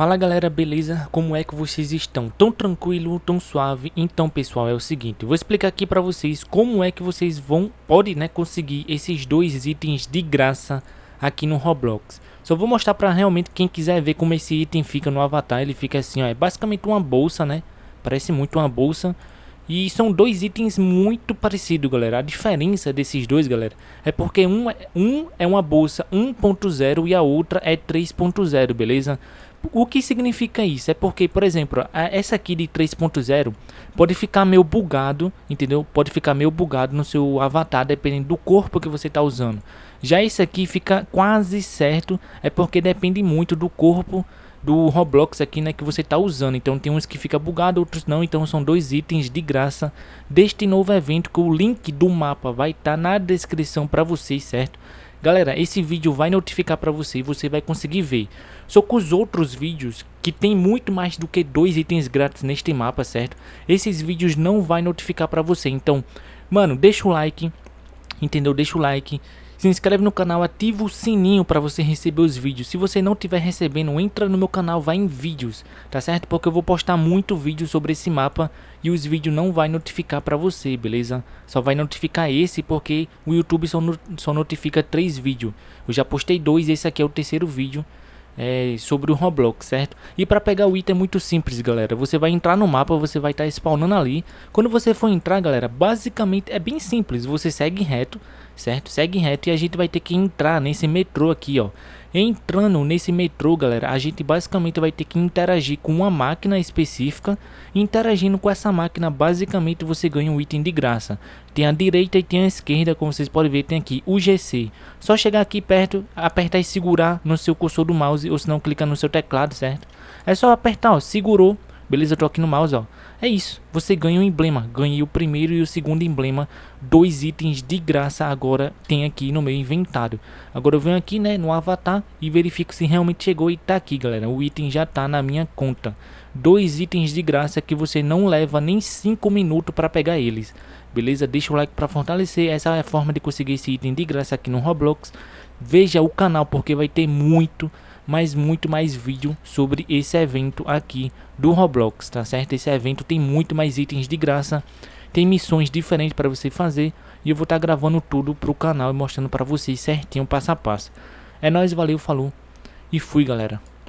Fala galera, beleza? Como é que vocês estão? Tão tranquilo, tão suave? Então pessoal, é o seguinte, vou explicar aqui para vocês como é que vocês vão, podem né, conseguir esses dois itens de graça aqui no Roblox. Só vou mostrar para realmente quem quiser ver como esse item fica no avatar, ele fica assim ó, é basicamente uma bolsa né, parece muito uma bolsa. E são dois itens muito parecidos, galera. A diferença desses dois, galera, é porque um, é, um é uma bolsa 1.0 e a outra é 3.0, beleza? O que significa isso? É porque, por exemplo, essa aqui de 3.0 pode ficar meio bugado, entendeu? Pode ficar meio bugado no seu avatar, dependendo do corpo que você está usando. Já esse aqui fica quase certo, é porque depende muito do corpo do Roblox aqui, né, que você está usando. Então tem uns que fica bugado, outros não. Então são dois itens de graça deste novo evento que o link do mapa vai estar tá na descrição para vocês, certo? Galera, esse vídeo vai notificar para você e você vai conseguir ver. Só que os outros vídeos, que tem muito mais do que dois itens grátis neste mapa, certo? Esses vídeos não vai notificar para você. Então, mano, deixa o like, entendeu? Deixa o like se inscreve no canal, ativa o sininho para você receber os vídeos. Se você não estiver recebendo, entra no meu canal, vai em vídeos, tá certo? Porque eu vou postar muito vídeo sobre esse mapa e os vídeos não vai notificar para você, beleza? Só vai notificar esse porque o YouTube só, no, só notifica três vídeos. Eu já postei dois, esse aqui é o terceiro vídeo é, sobre o Roblox, certo? E para pegar o item é muito simples, galera. Você vai entrar no mapa, você vai estar tá spawnando ali. Quando você for entrar, galera, basicamente é bem simples. Você segue reto, certo? Segue reto e a gente vai ter que entrar nesse metrô aqui, ó. Entrando nesse metrô, galera, a gente basicamente vai ter que interagir com uma máquina específica. Interagindo com essa máquina, basicamente você ganha um item de graça. Tem a direita e tem a esquerda, como vocês podem ver, tem aqui o GC. Só chegar aqui perto, apertar e segurar no seu cursor do mouse, ou se não, clica no seu teclado, certo? É só apertar, ó, segurou, Beleza, eu tô aqui no mouse, ó. É isso, você ganha um emblema. Ganhei o primeiro e o segundo emblema. Dois itens de graça agora tem aqui no meu inventário. Agora eu venho aqui, né, no avatar e verifico se realmente chegou e tá aqui, galera. O item já tá na minha conta. Dois itens de graça que você não leva nem 5 minutos para pegar eles. Beleza? Deixa o like para fortalecer. Essa é a forma de conseguir esse item de graça aqui no Roblox. Veja o canal porque vai ter muito mas muito mais vídeo sobre esse evento aqui do Roblox, tá certo? Esse evento tem muito mais itens de graça, tem missões diferentes para você fazer e eu vou estar tá gravando tudo pro canal e mostrando para vocês certinho passo a passo. É nóis, valeu, falou e fui galera.